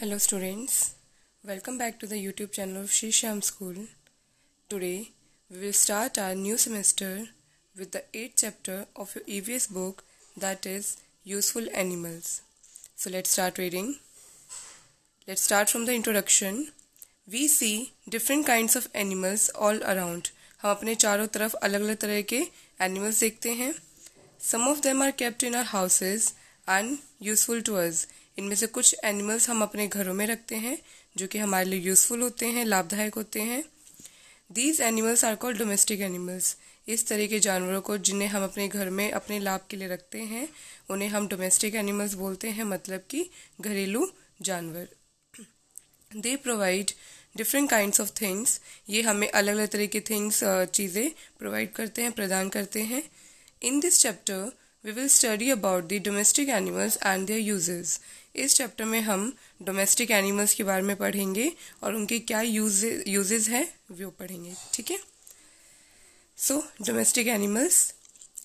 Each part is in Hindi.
Hello students, welcome back to the YouTube channel of Shisham School. Today we will start our new semester with the 8th chapter of your EVS book that is Useful Animals. So let's start reading. Let's start from the introduction. We see different kinds of animals all around. हम अपने चारों तरफ अलग अलग तरह के एनिमल्स देखते हैं some of them are kept in our houses and useful to us इनमें से कुछ एनिमल्स हम अपने घरों में रखते हैं जो कि हमारे लिए यूज़फुल होते हैं लाभदायक होते हैं these animals are called domestic animals इस तरह के जानवरों को जिन्हें हम अपने घर में अपने लाभ के लिए रखते हैं उन्हें हम डोमेस्टिक एनिमल्स बोलते हैं मतलब कि घरेलू जानवर they provide different kinds of things ये हमें अलग अलग तरह के थिंग्स चीज़ें प्रोवाइड करते हैं प्रदान करते हैं in this chapter we will study about the domestic animals and their uses इस चैप्टर में हम डोमेस्टिक एनिमल्स के बारे में पढ़ेंगे और उनके क्या यूज यूजेज हैं वो पढ़ेंगे ठीक है so domestic animals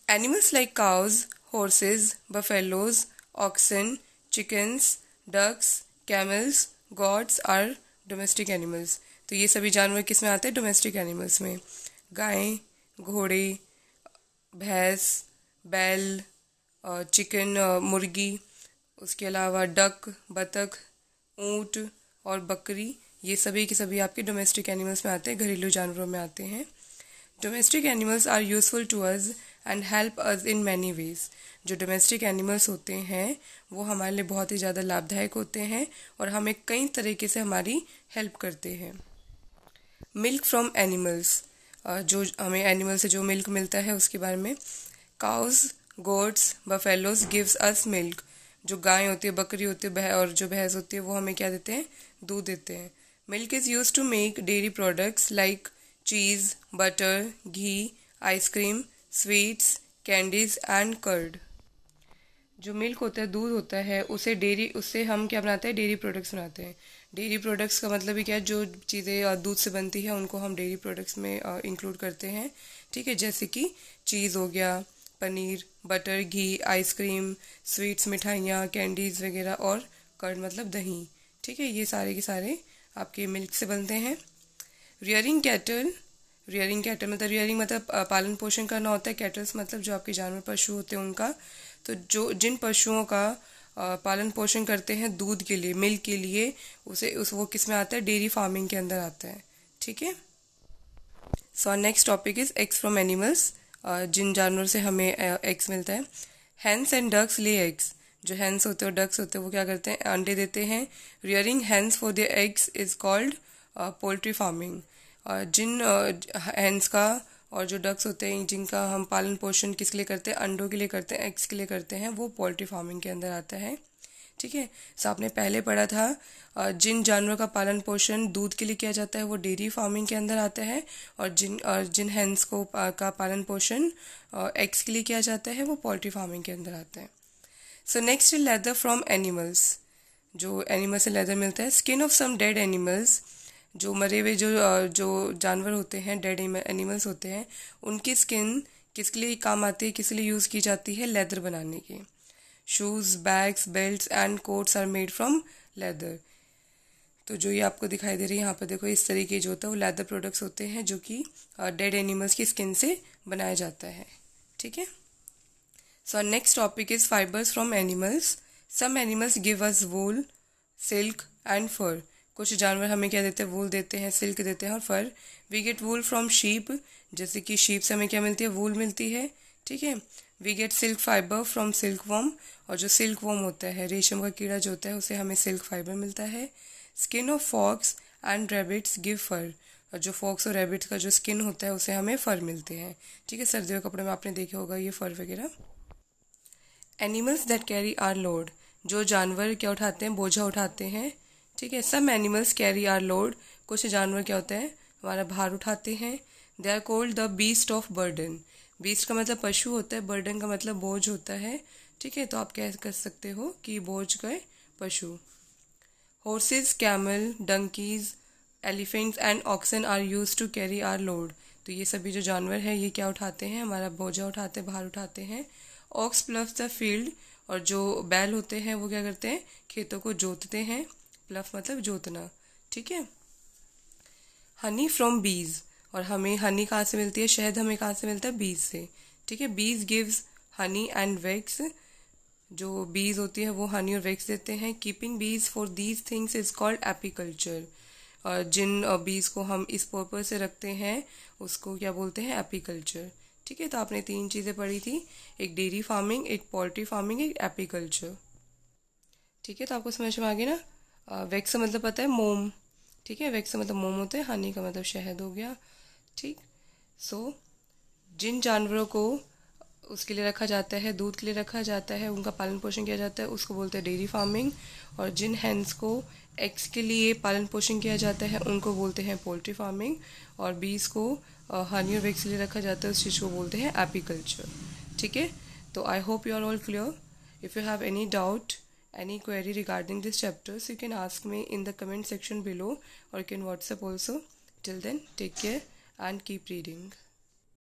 animals like cows horses buffaloes oxen chickens ducks camels goats are domestic animals तो ये सभी जानवर किस में आते हैं डोमेस्टिक एनिमल्स में गाय घोड़े भैंस बैल चिकन मुर्गी उसके अलावा डक बतख ऊंट और बकरी ये सभी के सभी आपके डोमेस्टिक एनिमल्स में आते हैं घरेलू जानवरों में आते हैं domestic animals are useful to us and help us in many ways जो डोमेस्टिक एनिमल्स होते हैं वो हमारे लिए बहुत ही ज़्यादा लाभदायक होते हैं और हमें कई तरीके से हमारी हेल्प करते हैं मिल्क फ्रॉम एनिमल्स जो हमें एनिमल से जो मिल्क मिलता है उसके बारे में cows goats buffaloes gives us milk जो गाय होती है बकरी होती है और जो भैंस होती है वो हमें क्या देते हैं दूध देते हैं milk is use to make dairy products like cheese butter ghee ice cream sweets candies and curd जो मिल्क होता है दूध होता है उसे डेयरी उससे हम क्या बनाते हैं डेयरी प्रोडक्ट्स बनाते हैं डेयरी प्रोडक्ट्स का मतलब ही क्या है जो चीज़ें दूध से बनती है उनको हम डेयरी प्रोडक्ट्स में इंक्लूड करते हैं ठीक है जैसे कि चीज़ हो गया paneer butter ghee ice cream sweets मिठाइयाँ कैंडीज़ वगैरह और कर्ड मतलब दही ठीक है ये सारे के सारे आपके मिल्क से बनते हैं रियरिंग कैटल रियरिंग कैटल मतलब रियरिंग मतलब पालन पोषण करना होता है कैटल्स मतलब जो आपके जानवर पशु होते हैं उनका तो जो जिन पशुओं का पालन पोषण करते हैं दूध के लिए मिल्क के लिए उसे उस वो किस में आता है डेयरी फार्मिंग के अंदर आता है ठीक है so next topic is eggs from animals जिन जानवरों से हमें एग्स मिलता है hens and ducks lay eggs जो हैंस होते हैं और डक्स होते हैं वो क्या करते हैं अंडे देते हैं rearing hens for the eggs is called poultry farming जिन हैंस का और जो डक्स होते हैं जिनका हम पालन पोषण किसके लिए करते हैं अंडों के लिए करते हैं एग्स के लिए करते हैं वो पोल्ट्री फार्मिंग के अंदर आता है ठीक है सो आपने पहले पढ़ा था जिन जानवरों का पालन पोषण दूध के लिए किया जाता है वो डेयरी फार्मिंग के अंदर आता है और जिन और जिन हैंस को का पालन पोषण एग्स के लिए किया जाता है वो पोल्ट्री फार्मिंग के अंदर आते हैं so next leather from animals जो एनिमल से लेदर मिलता है skin of some dead animals जो मरे हुए जो जो जानवर होते हैं डेड एनिमल्स होते हैं उनकी स्किन किसके लिए काम आती है किस लिए यूज़ की जाती है लेदर बनाने की shoes bags belt and coats are made from leather तो जो ये आपको दिखाई दे रही है यहाँ पर देखो इस तरीके जो होता है वो लेदर प्रोडक्ट्स होते हैं जो कि डेड uh, एनिमल्स की स्किन से बनाया जाता है ठीक है so next topic is fibres from animals some animals give us wool silk and fur कुछ जानवर हमें क्या देते हैं वूल देते हैं सिल्क देते हैं और fur we get wool from sheep जैसे कि शीप से हमें क्या मिलती है वूल मिलती है ठीक है we get silk fibre from silk worm और जो सिल्क वॉम होता है रेशम का कीड़ा जो होता है उसे हमें सिल्क फाइबर मिलता है skin of fox and rabbits give fur और जो फॉक्स और रेबिट्स का जो स्किन होता है उसे हमें फर मिलते हैं ठीक है सर्दियों के कपड़े में आपने देखा होगा ये फर वगैरह animals that carry our load जो जानवर क्या उठाते हैं बोझा उठाते हैं ठीक है सब एनिमल्स कैरी आर लोड कुछ जानवर क्या होते हैं हमारा भार उठाते हैं they are called the beast of burden beast का मतलब पशु होता है बर्डन का मतलब बोझ होता है ठीक है तो आप कह कर सकते हो कि बोझ गए पशु horses camel donkeys elephants and oxen are use to carry our load तो ये सभी जो जानवर है ये क्या उठाते हैं हमारा बोझा उठाते बाहर उठाते हैं ऑक्स प्लफ द फील्ड और जो बैल होते हैं वो क्या करते हैं खेतों को जोतते हैं प्लफ मतलब जोतना ठीक है हनी फ्रॉम बीज और हमें हनी कहाँ से मिलती है शहद हमें कहाँ से मिलता है बीज से ठीक है बीज गिव्स हनी एंड वेक्स जो बीज होती है वो हनी और वेक्स देते हैं keeping bees for these things is called apiculture और जिन बीज को हम इस पर्पज से रखते हैं उसको क्या बोलते हैं एपीकल्चर ठीक है तो आपने तीन चीज़ें पढ़ी थी एक डेयरी फार्मिंग एक पोल्ट्री फार्मिंग एक एपीकल्चर ठीक है तो आपको समझ में आ गया ना वैक्स मतलब पता है मोम ठीक है वैक्स मतलब मोम होते हैं हनी का मतलब शहद हो गया ठीक सो so, जिन जानवरों को उसके लिए रखा जाता है दूध के लिए रखा जाता है उनका पालन पोषण किया जाता है उसको बोलते हैं डेयरी फार्मिंग और जिन हैंस को एग्स के लिए पालन पोषण किया जाता है उनको बोलते हैं पोल्ट्री फार्मिंग और बीस को हनी और वेग्स के लिए रखा जाता है उस चीज़ को बोलते हैं एपीकल्चर ठीक है तो I hope you are all clear if you have any doubt any query regarding this chapters you can ask me in the comment section below और can WhatsApp also till then take care and keep reading.